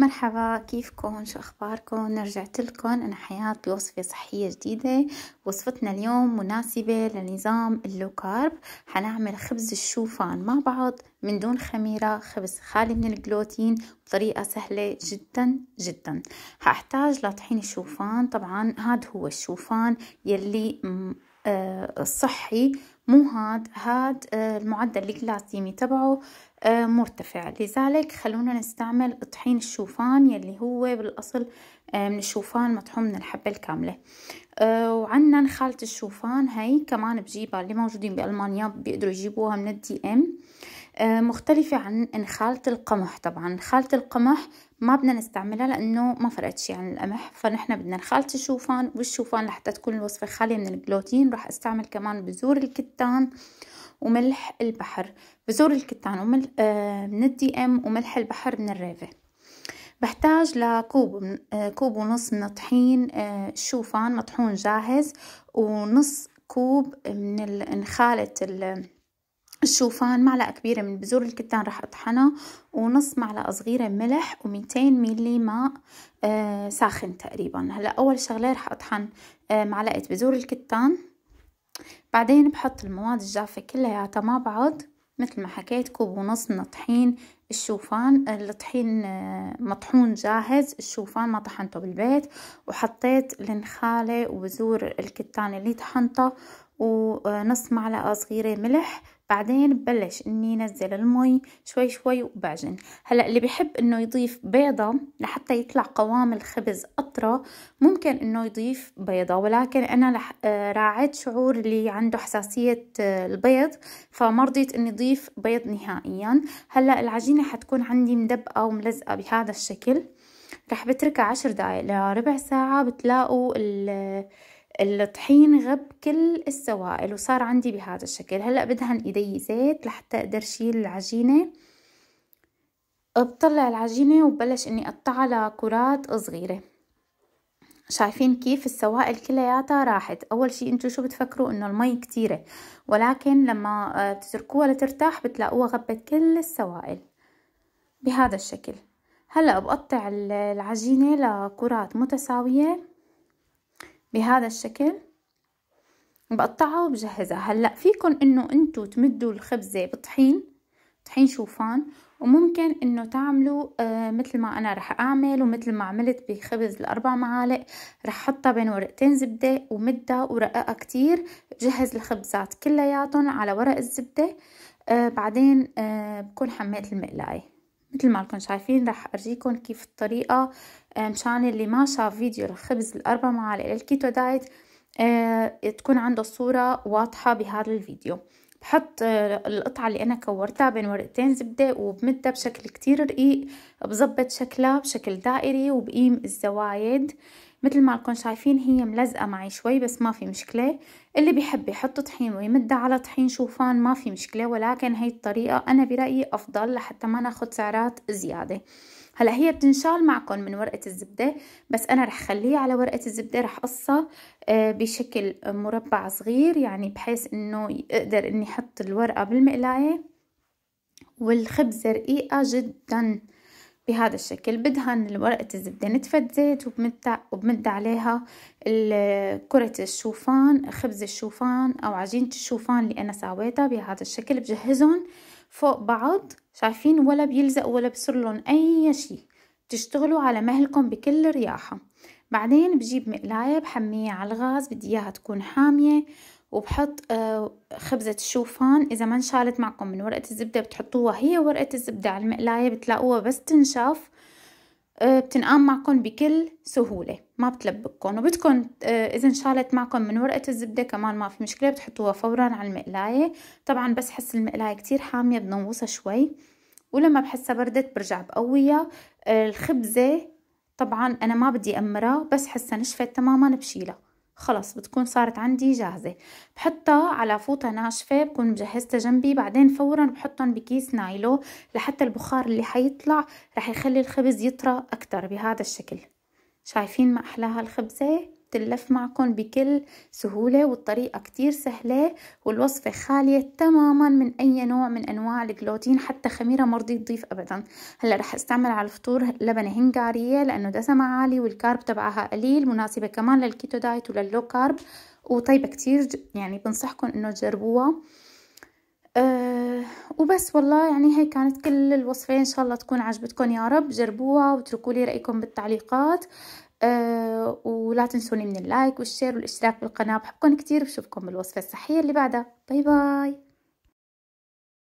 مرحبا كيفكم شو اخباركم رجعت لكم انا حياة بوصفة صحية جديدة وصفتنا اليوم مناسبة لنظام اللو كارب حنعمل خبز الشوفان مع بعض من دون خميرة خبز خالي من الجلوتين بطريقة سهلة جدا جدا هحتاج لطحين الشوفان طبعا هاد هو الشوفان يلي الصحي آه، مو هاد هاد آه، المعدل الجلاسيمي تبعه آه، مرتفع لذلك خلونا نستعمل طحين الشوفان يلي هو بالأصل آه، من الشوفان مطحون من الحبة الكاملة آه، وعندنا نخالة الشوفان هاي كمان بجيبها اللي موجودين بألمانيا بيقدروا يجيبوها من الدي ام مختلفة عن نخالة القمح طبعا نخالة القمح ما بدنا نستعملها لأنه ما فرقت شي يعني عن القمح فنحن بدنا نخالة الشوفان والشوفان لحتى تكون الوصفة خالية من الجلوتين راح استعمل كمان بذور الكتان وملح البحر بزور الكتان وملح آه من الدي ام وملح البحر من الريفة بحتاج لكوب آه كوب ونص من الطحين آه الشوفان مطحون جاهز ونص كوب من خالة الشوفان معلقة كبيرة من بذور الكتان راح اطحنها ونص معلقة صغيرة ملح و200 ملي ماء آه ساخن تقريبا هلا اول شغلة راح اطحن آه معلقة بذور الكتان بعدين بحط المواد الجافة كلياتها مع بعض مثل ما حكيت كوب ونص من الطحين الشوفان الطحين آه، مطحون جاهز الشوفان ما طحنته بالبيت وحطيت النخالة وبذور الكتان اللي طحنته ونص معلقة صغيرة ملح بعدين ببلش اني نزل المي شوي شوي وبعجن هلا اللي بحب انه يضيف بيضه لحتى يطلع قوام الخبز اطرى ممكن انه يضيف بيضه ولكن انا لح... آه، راعيت شعور اللي عنده حساسيه آه، البيض فما رضيت اني اضيف بيض نهائيا هلا العجينه حتكون عندي مدبقه وملزقه بهذا الشكل رح بتركها عشر دقايق لربع ساعه بتلاقوا ال الطحين غب كل السوائل وصار عندي بهذا الشكل هلأ بدهن ايدي زيت لحتى اقدر شيل العجينة بطلع العجينة وبلش اني اقطعها لكرات صغيرة شايفين كيف السوائل كلياتها راحت اول شيء انتم شو بتفكروا انه المي كتيرة ولكن لما آه، بتتركوها لترتاح بتلاقوها غبت كل السوائل بهذا الشكل هلا بقطع العجينة لكرات متساوية بهذا الشكل بقطعها وبجهزها هلا فيكن انه انتو تمدوا الخبزة بطحين طحين شوفان وممكن انه تعملوا آه مثل ما انا رح اعمل ومثل ما عملت بخبز الاربع معالق رح حطها بين ورقتين زبدة ومدها ورققها كتير جهز الخبزات كلياتهم على ورق الزبدة آه بعدين آه بكون حميت المقلاية مثل ما لكم شايفين راح ارجيكم كيف الطريقه آه، مشان اللي ما شاف فيديو الخبز الاربع معالق للكيتو دايت آه، تكون عنده الصوره واضحه بهذا الفيديو بحط آه، القطعة اللي أنا كورتها بين ورقتين زبدة وبمدها بشكل كتير رقيق بظبط شكلها بشكل دائري وبقيم الزوايد مثل ما لكم شايفين هي ملزقة معي شوي بس ما في مشكلة اللي بيحب يحط طحين ويمدها على طحين شوفان ما في مشكلة ولكن هي الطريقة أنا برأيي أفضل لحتى ما ناخد سعرات زيادة هلا هي بتنشال معكم من ورقة الزبدة بس أنا رح خليها على ورقة الزبدة رح قصها آه، بشكل مربع صغير يعني بحيث إنه أقدر إني أحط الورقة بالمقلاية والخبزة رقيقة جداً بهذا الشكل بدهن ورقة الزبدة نتفتت زيت وبمد, وبمد عليها كرة الشوفان خبز الشوفان أو عجينة الشوفان اللي أنا ساويتها بهذا الشكل بجهزهم فوق بعض شايفين ولا بيلزق ولا بصر لهم أي شي تشتغلوا على مهلكم بكل رياحة بعدين بجيب مقلاية بحميها على الغاز بدي إياها تكون حامية وبحط آه، خبزة الشوفان إذا ما انشالت معكم من ورقة الزبدة بتحطوها هي ورقة الزبدة على المقلاية بتلاقوها بس تنشاف آه، بتنقام معكم بكل سهولة ما بتلبككم وبدكم آه، إذا انشالت معكم من ورقة الزبدة كمان ما في مشكلة بتحطوها فورا على المقلاية طبعا بس حس المقلاية كتير حامية بنوصها شوي ولما بحسها بردت برجع بقويها الخبزة طبعا أنا ما بدي أمرها بس حسها نشفت تماما بشيلها خلص بتكون صارت عندي جاهزة بحطها على فوطة ناشفة بكون مجهزتها جنبي بعدين فورا بحطهم بكيس نايلو لحتى البخار اللي حيطلع رح يخلي الخبز يطرى أكتر بهذا الشكل شايفين ما أحلاها الخبزة؟ تلف معكم بكل سهولة والطريقة كتير سهلة والوصفة خالية تماما من أي نوع من أنواع الجلوتين حتى خميرة مرضي تضيف أبدا هلا رح استعمل على الفطور لبنة هنغارية لأنه دسمها عالي والكارب تبعها قليل مناسبة كمان للكيتو دايت وللو كارب وطيبة كتير يعني بنصحكم إنه تجربوها أه وبس والله يعني هي كانت كل الوصفة إن شاء الله تكون عجبتكم يا رب جربوها وتركوا لي رأيكم بالتعليقات آه، ولا تنسوني من اللايك والشير والاشتراك بالقناة بحبكم كتير بشوفكم بالوصفة الصحية اللي بعدها باي باي